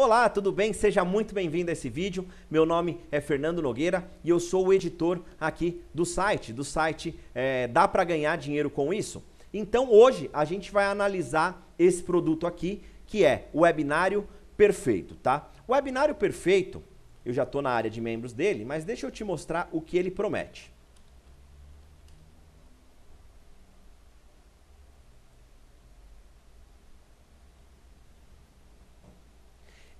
Olá, tudo bem? Seja muito bem-vindo a esse vídeo. Meu nome é Fernando Nogueira e eu sou o editor aqui do site, do site é, Dá para ganhar dinheiro com isso? Então hoje a gente vai analisar esse produto aqui, que é o webinário perfeito, tá? O webinário perfeito, eu já estou na área de membros dele, mas deixa eu te mostrar o que ele promete.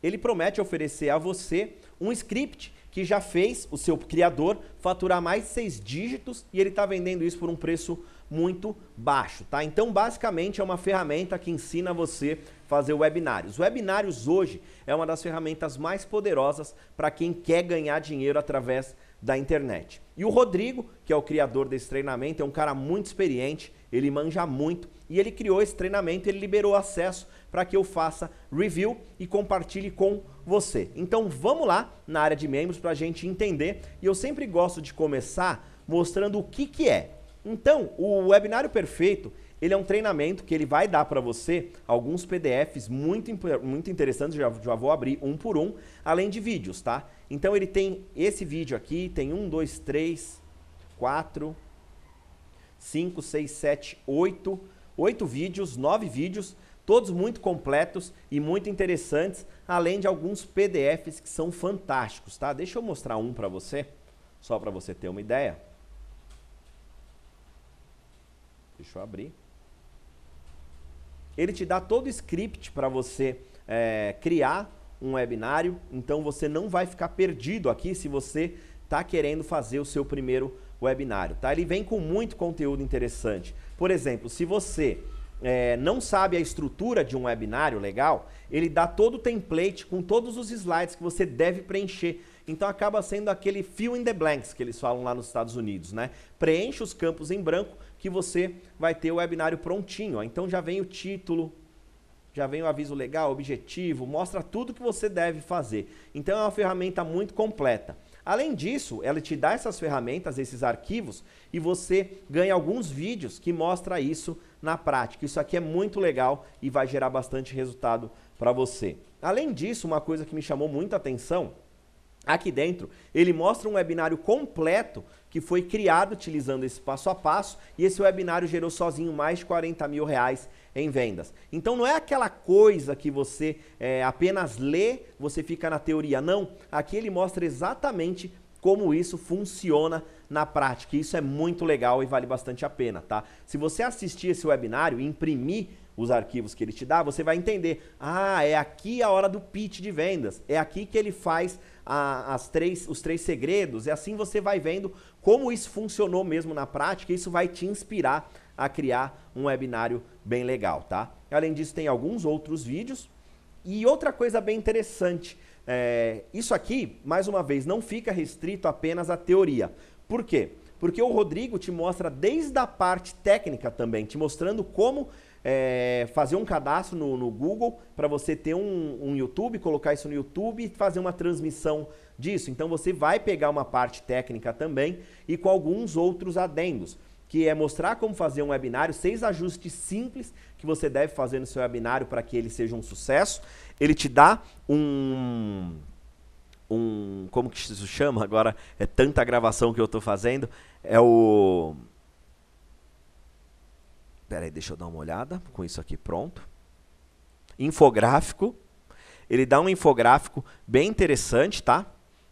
ele promete oferecer a você um script que já fez o seu criador faturar mais seis dígitos e ele está vendendo isso por um preço muito baixo, tá? Então, basicamente, é uma ferramenta que ensina você fazer webinários. Webinários hoje é uma das ferramentas mais poderosas para quem quer ganhar dinheiro através da internet. E o Rodrigo, que é o criador desse treinamento, é um cara muito experiente, ele manja muito e ele criou esse treinamento, ele liberou acesso para que eu faça review e compartilhe com você. Então vamos lá na área de membros para a gente entender e eu sempre gosto de começar mostrando o que, que é. Então, o webinário perfeito ele é um treinamento que ele vai dar para você alguns PDFs muito, muito interessantes, já, já vou abrir um por um, além de vídeos, tá? Então ele tem esse vídeo aqui, tem um, dois, três, quatro, cinco, seis, sete, oito, oito vídeos, nove vídeos, todos muito completos e muito interessantes, além de alguns PDFs que são fantásticos, tá? Deixa eu mostrar um para você, só para você ter uma ideia. Deixa eu abrir. Ele te dá todo o script para você é, criar um webinário, então você não vai ficar perdido aqui se você está querendo fazer o seu primeiro webinário, tá? Ele vem com muito conteúdo interessante. Por exemplo, se você é, não sabe a estrutura de um webinário legal, ele dá todo o template com todos os slides que você deve preencher então acaba sendo aquele fill in the blanks que eles falam lá nos Estados Unidos, né? Preenche os campos em branco que você vai ter o webinário prontinho. Ó. Então já vem o título, já vem o aviso legal, objetivo, mostra tudo que você deve fazer. Então é uma ferramenta muito completa. Além disso, ela te dá essas ferramentas, esses arquivos, e você ganha alguns vídeos que mostra isso na prática. Isso aqui é muito legal e vai gerar bastante resultado para você. Além disso, uma coisa que me chamou muita atenção Aqui dentro, ele mostra um webinário completo que foi criado utilizando esse passo a passo e esse webinário gerou sozinho mais de 40 mil reais em vendas. Então não é aquela coisa que você é, apenas lê, você fica na teoria, não. Aqui ele mostra exatamente como isso funciona na prática. Isso é muito legal e vale bastante a pena, tá? Se você assistir esse webinário e imprimir os arquivos que ele te dá, você vai entender. Ah, é aqui a hora do pitch de vendas. É aqui que ele faz a, as três, os três segredos, e assim você vai vendo como isso funcionou mesmo na prática, isso vai te inspirar a criar um webinário bem legal, tá? Além disso, tem alguns outros vídeos. E outra coisa bem interessante, é, isso aqui, mais uma vez, não fica restrito apenas à teoria. Por quê? Porque o Rodrigo te mostra desde a parte técnica também, te mostrando como é, fazer um cadastro no, no Google para você ter um, um YouTube, colocar isso no YouTube e fazer uma transmissão disso. Então você vai pegar uma parte técnica também e com alguns outros adendos que é mostrar como fazer um webinário, seis ajustes simples que você deve fazer no seu webinário para que ele seja um sucesso. Ele te dá um um como que isso chama agora? É tanta gravação que eu estou fazendo, é o Espera aí, deixa eu dar uma olhada com isso aqui pronto. Infográfico. Ele dá um infográfico bem interessante, tá?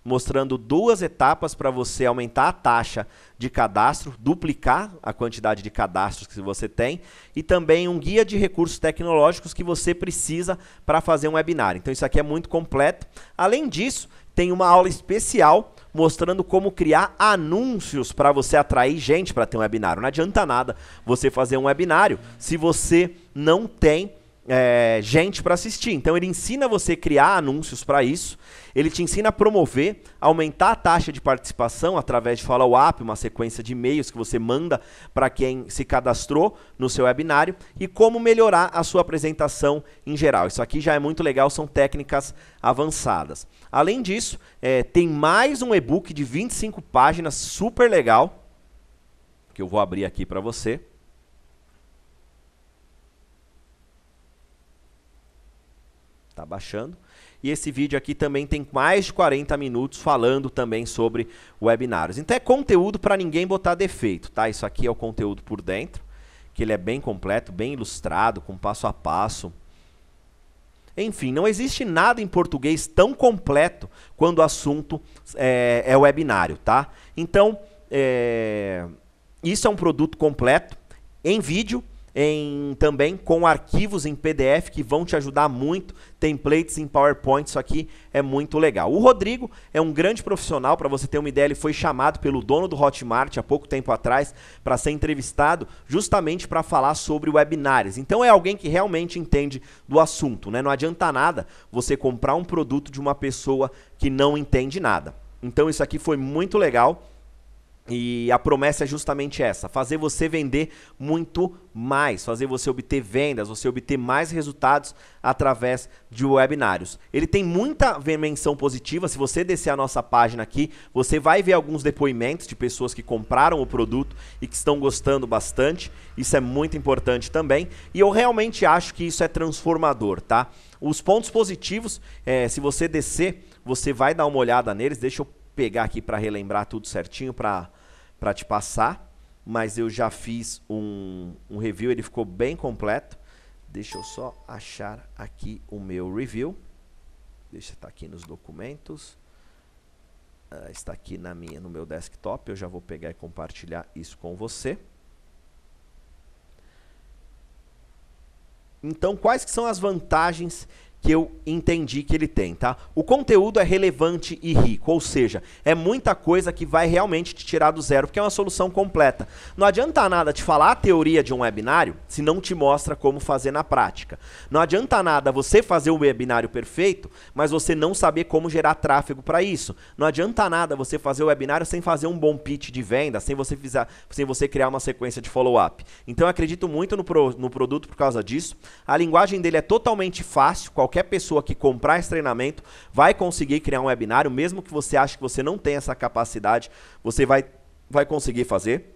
mostrando duas etapas para você aumentar a taxa de cadastro, duplicar a quantidade de cadastros que você tem e também um guia de recursos tecnológicos que você precisa para fazer um webinar. Então isso aqui é muito completo. Além disso, tem uma aula especial mostrando como criar anúncios para você atrair gente para ter um webinar. Não adianta nada você fazer um webinário se você não tem é, gente para assistir. Então ele ensina você a criar anúncios para isso, ele te ensina a promover, aumentar a taxa de participação através de follow-up, uma sequência de e-mails que você manda para quem se cadastrou no seu webinário e como melhorar a sua apresentação em geral. Isso aqui já é muito legal, são técnicas avançadas. Além disso, é, tem mais um e-book de 25 páginas, super legal, que eu vou abrir aqui para você. tá baixando. E esse vídeo aqui também tem mais de 40 minutos falando também sobre webinários. Então é conteúdo para ninguém botar defeito, tá? Isso aqui é o conteúdo por dentro, que ele é bem completo, bem ilustrado, com passo a passo. Enfim, não existe nada em português tão completo quando o assunto é, é webinário, tá? Então, é, isso é um produto completo em vídeo em também com arquivos em PDF que vão te ajudar muito, templates em PowerPoint, isso aqui é muito legal. O Rodrigo é um grande profissional, para você ter uma ideia, ele foi chamado pelo dono do Hotmart há pouco tempo atrás para ser entrevistado justamente para falar sobre webinários. Então é alguém que realmente entende do assunto, né? Não adianta nada você comprar um produto de uma pessoa que não entende nada. Então isso aqui foi muito legal. E a promessa é justamente essa: fazer você vender muito mais, fazer você obter vendas, você obter mais resultados através de webinários. Ele tem muita menção positiva. Se você descer a nossa página aqui, você vai ver alguns depoimentos de pessoas que compraram o produto e que estão gostando bastante. Isso é muito importante também. E eu realmente acho que isso é transformador, tá? Os pontos positivos, é, se você descer, você vai dar uma olhada neles. Deixa eu pegar aqui para relembrar tudo certinho para te passar. Mas eu já fiz um, um review, ele ficou bem completo. Deixa eu só achar aqui o meu review. Deixa estar tá aqui nos documentos. Uh, está aqui na minha, no meu desktop. Eu já vou pegar e compartilhar isso com você. Então, quais que são as vantagens que eu entendi que ele tem, tá? O conteúdo é relevante e rico, ou seja, é muita coisa que vai realmente te tirar do zero, porque é uma solução completa. Não adianta nada te falar a teoria de um webinário se não te mostra como fazer na prática. Não adianta nada você fazer o webinário perfeito, mas você não saber como gerar tráfego para isso. Não adianta nada você fazer o webinário sem fazer um bom pitch de venda, sem você, fizer, sem você criar uma sequência de follow-up. Então eu acredito muito no, pro, no produto por causa disso. A linguagem dele é totalmente fácil, qualquer qualquer pessoa que comprar esse treinamento vai conseguir criar um webinário, mesmo que você ache que você não tem essa capacidade, você vai, vai conseguir fazer.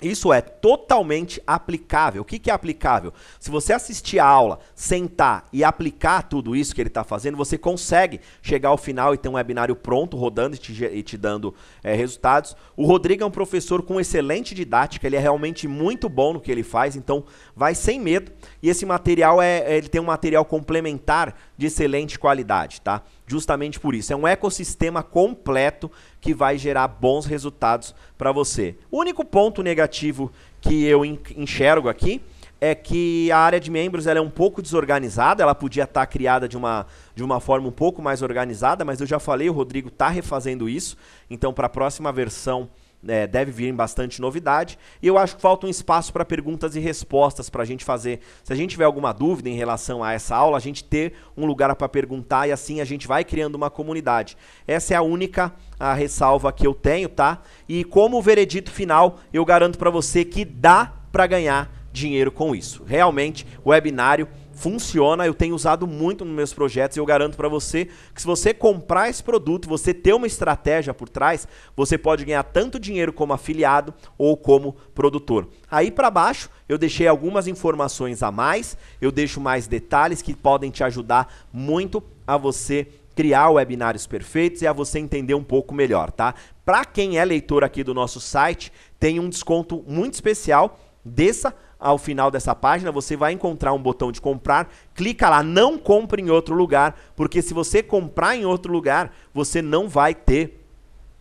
Isso é totalmente aplicável. O que, que é aplicável? Se você assistir a aula, sentar e aplicar tudo isso que ele está fazendo, você consegue chegar ao final e ter um webinário pronto, rodando e te, e te dando é, resultados. O Rodrigo é um professor com excelente didática, ele é realmente muito bom no que ele faz, então vai sem medo. E esse material é, ele tem um material complementar de excelente qualidade, tá? justamente por isso. É um ecossistema completo que vai gerar bons resultados para você. O único ponto negativo que eu enxergo aqui é que a área de membros ela é um pouco desorganizada, ela podia estar tá criada de uma, de uma forma um pouco mais organizada, mas eu já falei, o Rodrigo está refazendo isso, então para a próxima versão é, deve vir bastante novidade. E eu acho que falta um espaço para perguntas e respostas para a gente fazer. Se a gente tiver alguma dúvida em relação a essa aula, a gente ter um lugar para perguntar e assim a gente vai criando uma comunidade. Essa é a única a ressalva que eu tenho, tá? E como veredito final, eu garanto para você que dá para ganhar dinheiro com isso. Realmente, o webinário funciona, eu tenho usado muito nos meus projetos e eu garanto para você que se você comprar esse produto, você ter uma estratégia por trás, você pode ganhar tanto dinheiro como afiliado ou como produtor. Aí para baixo eu deixei algumas informações a mais, eu deixo mais detalhes que podem te ajudar muito a você criar webinários perfeitos e a você entender um pouco melhor, tá? Para quem é leitor aqui do nosso site, tem um desconto muito especial Desça ao final dessa página, você vai encontrar um botão de comprar. Clica lá, não compre em outro lugar, porque se você comprar em outro lugar, você não vai ter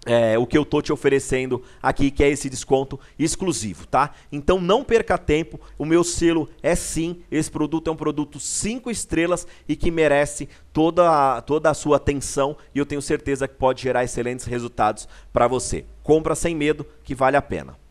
é, o que eu tô te oferecendo aqui, que é esse desconto exclusivo, tá? Então não perca tempo, o meu selo é sim, esse produto é um produto 5 estrelas e que merece toda a, toda a sua atenção e eu tenho certeza que pode gerar excelentes resultados para você. Compra sem medo, que vale a pena.